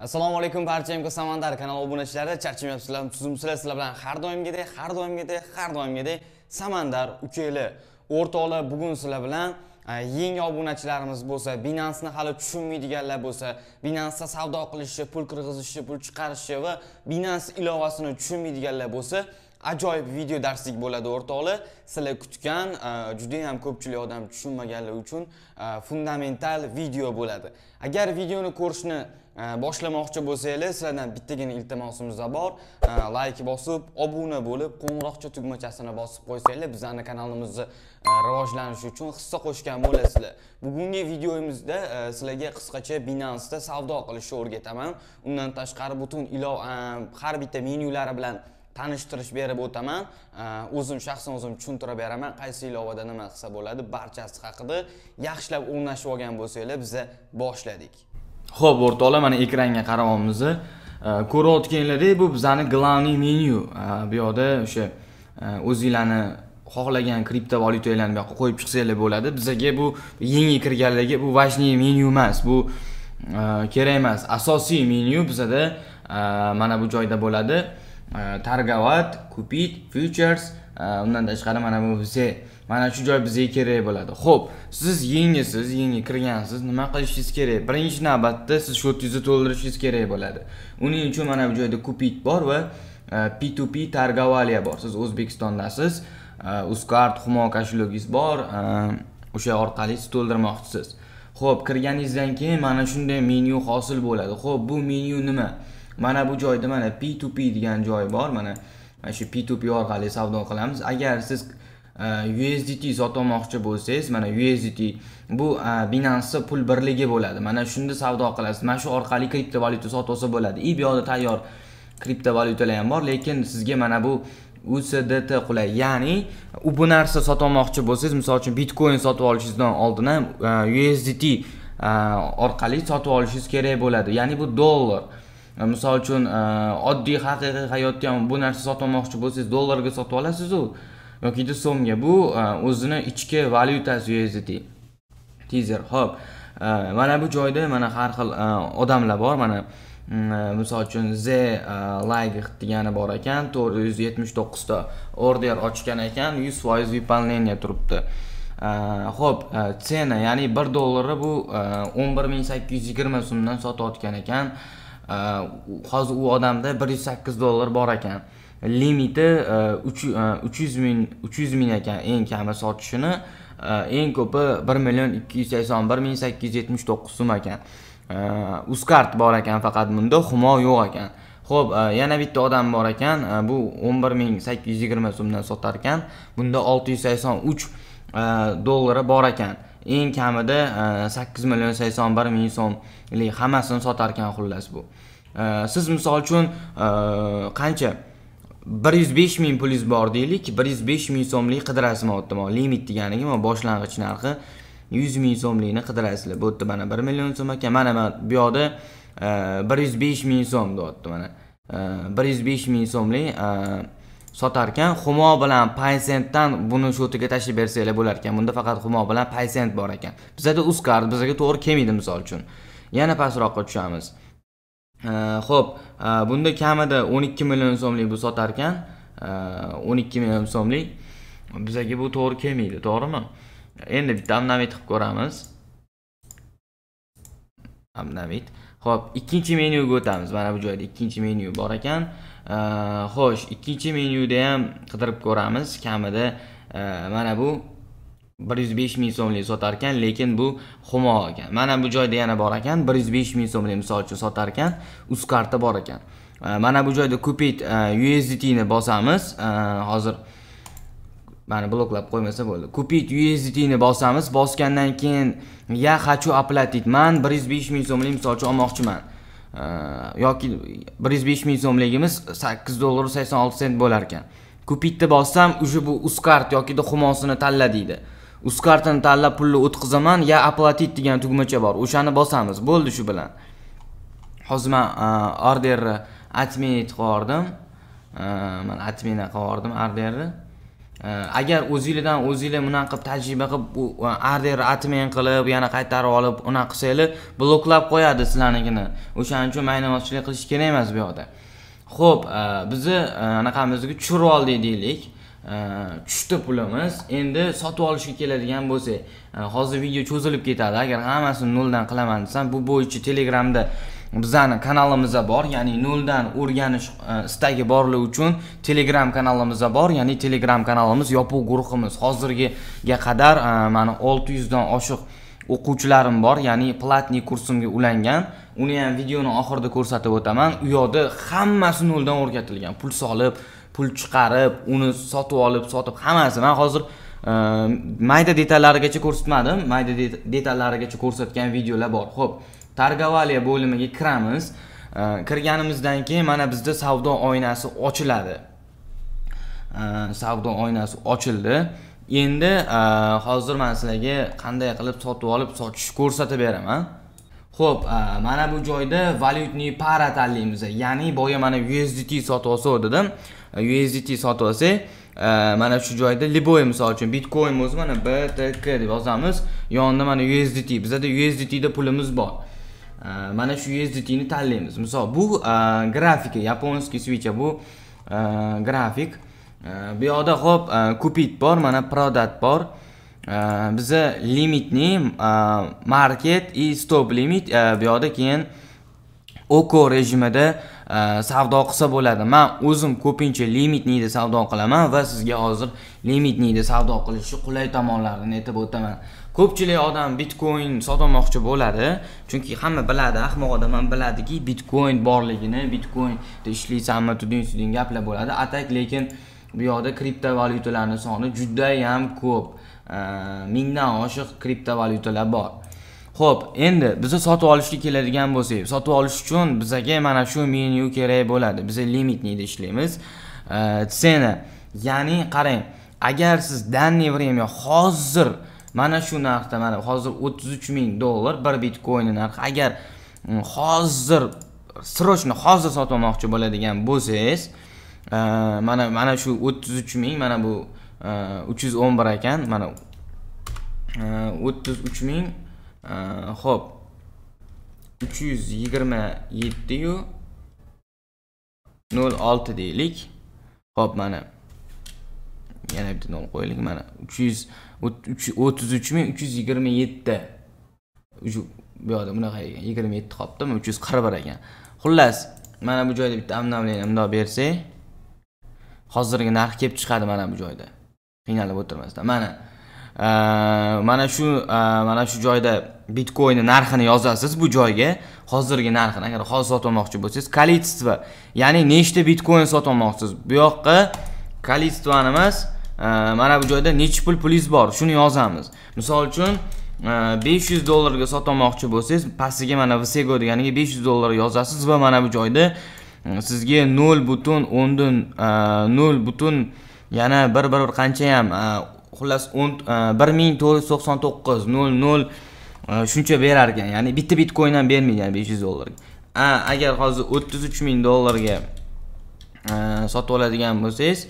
assalomu alaykum barcha samandar kanal obunachilari charchamayapsizlar tuzumsizlar sizlar bilan har doimgidek har doimgidek har doimgidek samandar ukeli o'rtoqlar bugun sizlar bilan yangi obunachilarimiz bo'lsa binansni hali tushunmaydiganlar bo'lsa binansda savdo qilishni pul kirgizishni pul chiqarishni va binans ilovasini tushunmaydiganlar bo'lsa ajoyib video darslik bo'ladi o'rtoqlar sizlar kutgan e, judayam ko'pchilik odam tushunmaganlar uchun e, fundamental video bo'ladi agar videoni ko'rishni e, boshlamoqchi bo'lsanglar sizlardan bittagina iltimosimiz bor layk bosib obuna bo'lib qo'ng'iroqcha tugmachasini bosib qo'ysanglar bizani kanalimizni rivojlanishi uchun hissa qo'shgan bo'lasizlar bugungi videomizda sizlarga qisqacha binansda savdo qilishni o'rgataman undan tashqari butun ilova har bitta menyulari bilan tanishtirish berib o'taman o'zim shaxsan o'zim tushuntirib beraman qaysi ilovada nima qilsa bo'ladi barchasi haqida yaxshilab o'rnashib olgan bo'lsanglar biza boshladik ho'p o'rtoqlar mana ekranga qarayapmiz e, ko'rayotganlaringizdek bu bizani главный menyu e, bu yoqda o'sha e, o'zinglarni xohlagan kriptovalyutanglarni bu yoqqa qo'yib chiqsanglar bo'ladi bizaga bu yangi kirganlarga bu важный menyu emas bu kerak emas asosiy menyu bizada mana bu joyda bo'ladi Э, targovat kupit futures э, undan tashqari mana bu bize mana shu joy bizga kerak bo'ladi ho'p siz yangisiz yangi kirgansiz nima qilishingiz kerak birinchi navbatda siz shu shotingizni to'ldirishingiz kerak bo'ladi uning uchun mana bu joyda kupit bor va p2p e, торговалия bor siz o'zbekistondasiz e, uzcard humo kashlogingiz bor e, o'sha orqali siz to'ldirmoqchisiz ho'p kirganingizdan keyin mana shunday menyu hosil bo'ladi ho'p bu menyu nima mana bu joyda mana p2p degan joy bor mana mana shu p2p orqali savdo qilamiz agar siz e, USDT sotmoqchi bo'lsangiz mana USDT bu e, Binance pul birligi bo'ladi mana shunda savdo qilasiz mana shu orqali kriptovalyuta sotib olsa bo'ladi и e, bu yoqda tayyor kriptovalyutalar ham bor lekin sizga mana bu USDT qulay ya'ni u bu narsa sotib olmoqchi bo'lsangiz misol uchun bitcoin sotib olishingizdan oldin ham USDT orqali sotib olishingiz kerak bo'ladi ya'ni bu dollar E, misol uchun e, oddiy haqiqiy hayotda ham bu narsa sotib olmoqchi bo'lsangiz dollarga sotib olasizu yokida so'mga bu e, o'zini ichki valyutasi usdt tizer ho'p mana bu joyda mana har xil odamlar bor mana mm, misol uchun z лагих degani bor ekan to'rt yuz yetmish to'qqizta order ochgan ekan yuz foiz выполнение turibdi ho'p tsena ya'ni bir dollarni bu o'n bir ming sakkiz yuz yigirma so'mdan sotayotgan ekan hozir u odamda bir yuz sakkiz dollar bor ekan limiti uch yuz ming uch yuz ming ekan eng kami sotishini eng ko'pi bir million ikki yuz sakson bir ming sakkiz yuz yetmish to'qqiz so'm ekan uzkart bor ekan faqat bunda humo yo'q ekan ho'p yana bitta odam bor ekan bu o'n bir ming sakkiz yuz yigirma so'mdan sotar ekan bunda olti yuz sakson uch dollari bor ekan eng kamida e, sakkiz million sakson bir ming so'mlik hammasini sotarkan xullas bu e, siz misol uchun e, qancha bir yuz besh ming pulingiz bor deylik bir yuz besh ming so'mlik qidirasiz ehtimol limit deganigim boshlang'ich narxi yuz ming so'mlikni qidirasizlar bu yerda mana bir million so'm ekan mana mana bu yoqda bir yuz besh ming so'm deyapti mana bir yuz besh ming so'mlik sotarkan humo bilan paysentdan buni shotiga tashlab bersanglar bo'lar ekan bunda faqat humo bilan paysent bor ekan bizada uzcard bizga to'g'ri kelmaydi misol uchun yana pastroqqa tushamiz ho'p e, bunda kamida o'n ikki million so'mlik bu sotar o'n ikki million so'mlik bizaga bu to'g'ri kelmaydi to'g'rimi endi bitta обновить qilib ko'ramiz обновить ho'p ikkinchi menyuga o'tamiz mana bu joyda ikkinchi menyu bor ekan xo'sh ikkinchi menyuda ham qidirib ko'ramiz kamida e, mana bu bir yuz besh ming so'mlik sotar ekan lekin bu humo ekan mana bu joyda yana bor ekan bir yuz besh ming so'mlik misol uchun sotar ekan us karta bor ekan mana bu joyda ko'payt e, USDT ni bosamiz hozir uh, mana bloklab qo'ymasa bo'ldi купить usdni bosamiz bosgandan keyin я хочу оплатить man bir yuz besh ming so'mlik misol uchun olmoqchiman yoki bir yuz besh ming so'mligimiz sakkiz dollar sakson olti sent bo'lar ekan kupitni bossam уже bu uskart yoki xumosini tanla deydi uskartini tanlab pulni o'tkazaman ya оплатить degan tugmacha bor o'shani bosamiz bo'ldi shu bilan hozir man e, orderni admin qilib yubordim e, mana отмена qilib yubordim orderni Э, agar o'zinglardan o'zinglar bunaqa qilib tajriba qilib order atmen qilib yana qaytarib olib unaqa qilsanglar bloklab qo'yadi sizlarnikini o'shaning uchun maynavozchilik qilish kerak emas bu yoqda ho'p e, bizni e, anaqamizga tushirib oldik deylik e, tushdi pulimiz endi sotib olishga keladigan bo'lsak hozir video cho'zilib ketadi agar hammasini noldan qilaman desam bu bo'yicha telegramda bizani kanalimizda bor ya'ni noldan o'rganish e, istagi borlar uchun telegram kanalimizda bor ya'ni telegram kanalimiz yopiq guruhimiz hozirgiga qadar e, mana olti yuzdan oshiq o'quvchilarim bor ya'ni platniy kursimga ulangan uni ham videoni oxirida ko'rsatib o'taman u yoqda hammasi noldan o'rgatilgan pul solib pul chiqarib uni sotib olib sotib hammasi man hozir Ehm, mayda detallarigacha ko'rsatmadim mayda detallarigacha ko'rsatgan videolar bor ho'p targovaliya bo'limiga kiramiz ehm, kirganimizdan keyin mana bizda savdo oynasi ochiladi ehm, savdo oynasi ochildi endi hozir man sizlarga qanday qilib sotib olib sotishni ko'rsatib beraman Xo'p, mana bu joyda valyutniy para tanlaymiz. Ya'ni boya mana USDT sotib olsa dedim. USDT uh, sotib olsak, uh, mana shu joyda liboy misol uchun Bitcoin bo'lsa mana BTK deb yozamiz. Yonida mana USDT, bizada USDT da pulimiz bor. Uh, mana shu USDT ni tanlaymiz. Misol bu grafika, yaponskiy свеча bu grafik. Bu yoqda hop kupit bor, mana prodat bor. biza limitni market и stop limit bu yoqda keyin oko rejimida Э, savdo qilsa bo'ladi man o'zim ko'pincha limitniyda savdo qilaman va sizga hozir limitniyda savdo qilishni qulay tomonlarini aytib o'taman ko'pchilik odam bitcoin sotolmoqchi bo'ladi chunki hamma biladi ahmoq odam ham biladiki bitcoin borligini bitcoinda ishlaysanmi tuding suding gaplar bo'ladi atak lekin bu yoqda kriptovalyutalarni soni judayam ko'p mingdan oshiq kriptovalyutalar bor ho'p endi biza sotib olishga keladigan bo'lsak sotib olish uchun bizaga mana shu menyu kerak bo'ladi biza limitniyda ishlaymiz tsena ya'ni qarang agar siz danni время hozir mana shu narxda mana hozir o'ttiz uch ming dollar bir Bitcoin narxi agar mm, hozir срочно hozir sotib olmoqchi bo'ladigan bo'lsangiz mana mana shu o'ttiz uch ming mana bu uch yuz o'n bir ekan mana o'ttiz uch ming ho'p э, uch yuz yigirma yettiyu deylik ho'p mana yana bitta nol qo'yaylik mana uch yuz o'ttiz bu yoqda bunaqa ekan 27 yetti qolibdimi uch ekan xullas mana bu joyda bitta обновление mundoq bersak hozirgi narx kelib chiqadi mana bu joyda qiynalib o'tirmasdan mana Э, mana shu э, mana shu joyda bitcoinni narxini yozasiz bu joyga hozirgi narxini agar hozir sotib olmoqchi bo'lsangiz количество ya'ni nechta bitcoin sotib olmoqchisiz bu yoqqa количествoni emas mana bu joyda nechi pul pulingiz bor shuni yozamiz misol uchun 500 e, dollarga sotmoqchi bo'lsangiz pastiga mana vsego deganiga 500 dollar yozasiz va mana bu joyda e, sizga 0 butun o'ndan 0 e, butun yana bir bir qancha ham xullas o'n e, bir ming to'rt yuz to'qson to'qqiz nol nol e, shuncha berar ekan ya'ni bitta bitcoin ham bermaydi ya'ni besh yuz dollarga agar hozir o'ttiz uch ming dollarga e, sotib oladigan bo'lsangiz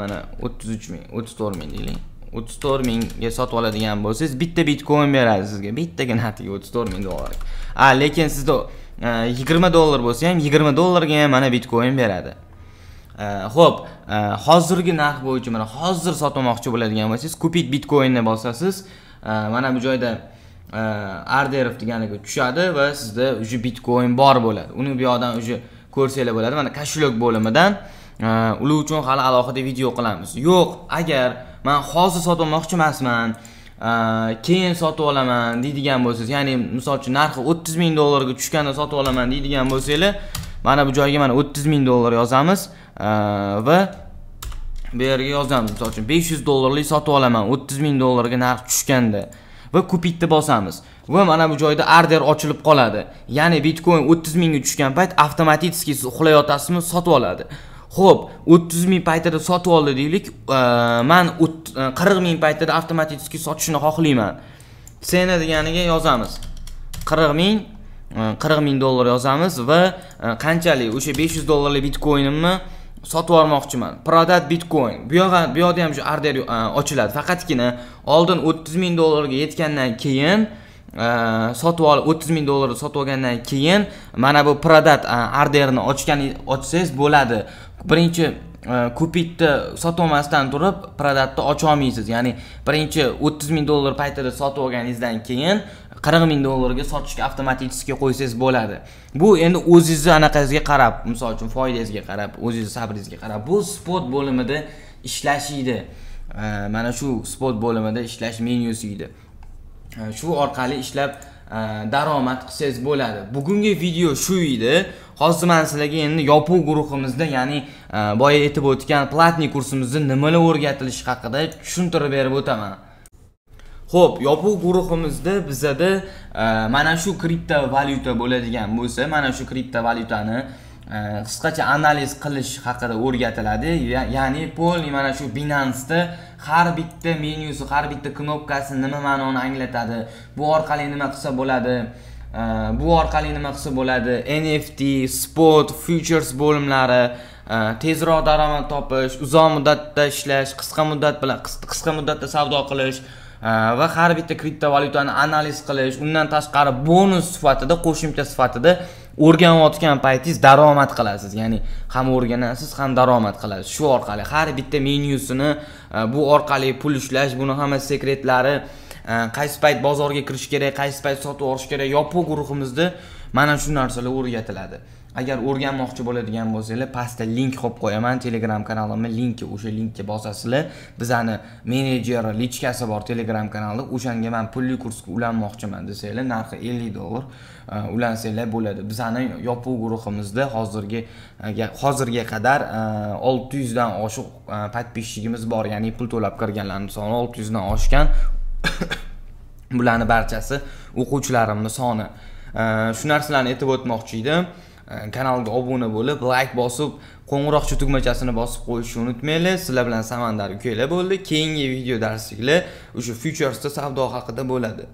mana o'ttiz uch ming o'ttiz to'rt ming deylik o'ttiz to'rt mingga sotib oladigan bo'lsangiz bitta bitcoin beradi sizga bittagina atigi o'ttiz to'rt ming dollar a lekin sizda yigirma dollar bo'lsa ham yigirma dollarga ham mana bitcoin beradi ho'p э, э, hozirgi narx bo'yicha mana hozir sotmoqchi bo'ladigan bo'lsangiz купить bitcoinni bosasiz э, mana bu joyda arderov deganiga tushadi va sizda уже bitcoin bor bo'ladi uni bu yoqdan уже ko'rsanglar bo'ladi mana kashlyok bo'limidan ular uchun hali alohida video qilamiz yo'q agar man hozir sotmoqchi emasman keyin sotib olaman deydigan bo'lsangiz ya'ni misol uchun narxi o'ttiz ming dollarga tushganda sotib olaman deydigan bo'lsanglar mana bu joyga mana o'ttiz ming dollar yozamiz e, va bu yerga yozamiz misol uchun besh yuz dollarlik sotib olaman o'ttiz ming dollarga narx tushganda va kupitni bosamiz va mana bu joyda order ochilib qoladi ya'ni bitcoin o'ttiz mingga tushgan payt avtomatik siz uxlayotasizmi sotib oladi ho'p o'ttiz ming paytida sotib oldi deylik e, man e, qirq ming paytida avtomatiski sotishni xohlayman sena deganiga yozamiz qirq ming Э, qirq ming dollar yozamiz va e, qanchalik o'sha besh yuz dollarlik bitkoinimni sotib yubormoqchiman prodat bitcoin bu yoqqa bu yoqda ham shu arder e, ochiladi faqatgina oldin o'ttiz ming dollarga yetgandan keyin e, sotib olib o'ttiz ming dollarni sotib olgandan keyin mana bu prodat arderni ochgan ochsangiz bo'ladi birinchi kupitni sotib olmasdan turib prodatni ocholmaysiz ya'ni birinchi o'ttiz ming dollar paytida sotib olganingizdan keyin qirq ming dollarga sotishga avtomatichеski qo'ysangiz bo'ladi bu endi o'zizni anaqangizga qarab misol uchun foydangizga qarab o'zingizni sabringizga qarab bu sport bo'limida ishlashingni mana shu sport bo'limida ishlash menyusingni shu orqali ishlab daromad qilsangiz bo'ladi bugungi video shu edi hozir man sizlarga endi yopiq guruhimizda ya'ni boya aytib o'tgan platniy kursimizda nimalar o'rgatilishi haqida tushuntirib berib o'taman ho'p yopiq guruhimizda bizada e, mana shu kriptovalyuta bo'ladigan bo'lsa mana shu kriptovalyutani e, qisqacha analiz qilish haqida o'rgatiladi ya'ni полный mana shu binansda har bitta menyusi har bitta knopkasi nima ma'noni anglatadi bu orqali nima qilsa bo'ladi e, bu orqali nima qilsa bo'ladi nft spot futures bo'limlari tezroq daromad topish uzoq muddatda ishlash qisqa muddat bilan qisqa muddatda savdo qilish va har bitta kriptovalyutani analiz qilish undan tashqari bonus sifatida qo'shimcha sifatida o'rganayotgan paytingiz daromad qilasiz ya'ni ham o'rganasiz ham daromad qilasiz shu orqali har bitta menyusini e, bu orqali pul ishlash buni hamma sekretlari e, qaysi payt bozorga kirish kerak qaysi payt sotib olish kerak yopiq guruhimizda mana shu narsalar o'rgatiladi agar o'rganmoqchi bo'ladigan bo'lsanglar pastda link qo'yib qo'yaman telegram kanalimni linki o'sha linkka bosasizlar bizani menejeri lichkasi bor telegram kanali o'shanga man pulli kursga ulanmoqchiman desanglar narxi ellik dollar e, ulansanglar bo'ladi bizani yopiq guruhimizda hozirgi e, hozirga qadar e, olti yuzdan oshiq подписчигimiz bor ya'ni pul to'lab kirganlarni soni olti yuzdan oshgan bularni barchasi o'quvchilarimni soni shu narsalarni aytib o'tmoqchi edim Э, kanalga obuna bo'lib layk bosib qo'ng'iroqcha tugmachasini bosib qo'yishni unutmanglar sizlar bilan samandar ukanglar bo'ldi keyingi video darsliklar o'sha futuresda savdo haqida bo'ladi